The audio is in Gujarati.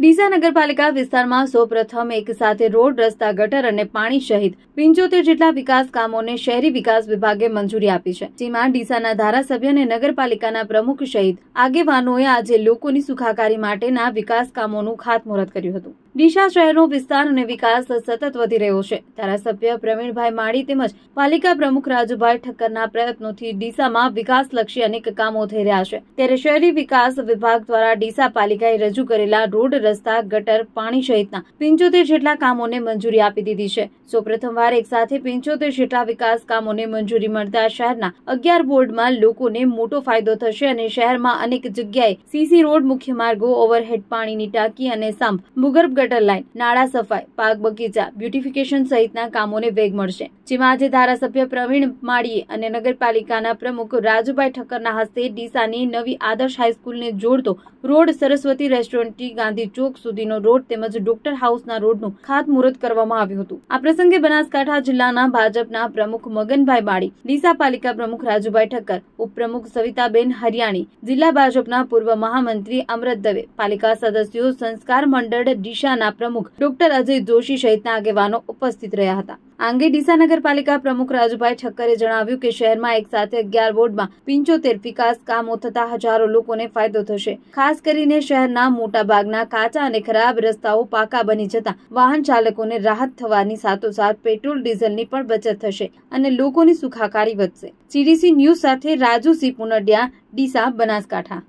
ડીસા નગરપાલિકા વિસ્તારમાં સૌપ્રથમ એક સાથે રોડ રસ્તા ગટર અને પાણી સહિત પિંચોતેર જેટલા વિકાસ કામોને શહેરી વિકાસ વિભાગે મંજૂરી આપી છે જેમાં ડીસાના ધારાસભ્ય અને નગરપાલિકાના પ્રમુખ સહિત આગેવાનોએ આજે લોકોની સુખાકારી માટેના વિકાસ કામોનું ખાતમુહૂર્ત કર્યું હતું ડીસા શહેરનો વિસ્તાર અને વિકાસ સતત વધી રહ્યો છે ધારાસભ્ય પ્રવીણભાઈ માળી તેમજ પાલિકા પ્રમુખ રાજુભાઈ ઠક્કરના પ્રયત્નોથી ડીસામાં વિકાસલક્ષી અનેક કામો થઈ રહ્યા છે ત્યારે શહેરી વિકાસ વિભાગ દ્વારા ડીસા પાલિકાએ રજૂ કરેલા રોડ રસ્તા ગટર પાણી સહિતના પિંચોતેર જેટલા કામોને મંજૂરી આપી દીધી છે સૌપ્રથમવાર એક સાથે પિંચોતેર જેટલા વિકાસ કામોને મંજૂરી મળતા શહેરના અગિયાર વોર્ડમાં લોકોને મોટો ફાયદો થશે અને શહેરમાં અનેક જગ્યાએ સીસી રોડ મુખ્ય માર્ગો ઓવરહેડ પાણીની ટાંકી અને સંપ ભૂગર્ભ ગટર લાઇન નાળા સફાઈ પાક બગીચા બ્યુટિફિકેશન સહિતના કામોને વેગ મળશે જેમાં આજે ધારાસભ્ય પ્રવીણ માળીએ અને નગરપાલિકાના પ્રમુખ રાજુભાઈ ઠક્કરના હસ્તે ડીસાની નવી આદર્શ હાઈસ્કૂલને જોડતો રોડ સરસ્વતી રેસ્ટોરન્ટથી ગાંધી ચોક સુધીનો રોડ તેમજ ડોક્ટર હાઉસના રોડનું ખાતમુહૂર્ત કરવામાં આવ્યું હતું આ પ્રસંગે બનાસકાંઠા જિલ્લાના ભાજપના પ્રમુખ મગનભાઈ બાળી ડીસા પાલિકા પ્રમુખ રાજુભાઈ ઠક્કર ઉપપ્રમુખ સવિતાબેન હરિયાણી જિલ્લા ભાજપના પૂર્વ મહામંત્રી અમૃત દવે પાલિકા સદસ્યો સંસ્કાર મંડળ ડીસાના પ્રમુખ ડોક્ટર અજય જોશી સહિતના આગેવાનો ઉપસ્થિત રહ્યા હતા આ ડીસા નગરપાલિકા પ્રમુખ રાજુભાઈ ઠક્કરે જણાવ્યું કે શહેરમાં એક સાથે અગિયાર વોર્ડમાં પિંચોતેર વિકાસ કામો થતા હજારો લોકોને ફાયદો થશે ખાસ કરીને શહેરના મોટા ભાગના કાચા અને ખરાબ રસ્તાઓ પાકા બની જતા વાહન ચાલકોને રાહત થવાની સાથોસાથ પેટ્રોલ ડીઝલની પણ બચત થશે અને લોકોની સુખાકારી વધશે સીડીસી ન્યૂઝ સાથે રાજુ સિંહ પુનડિયા ડીસા બનાસકાંઠા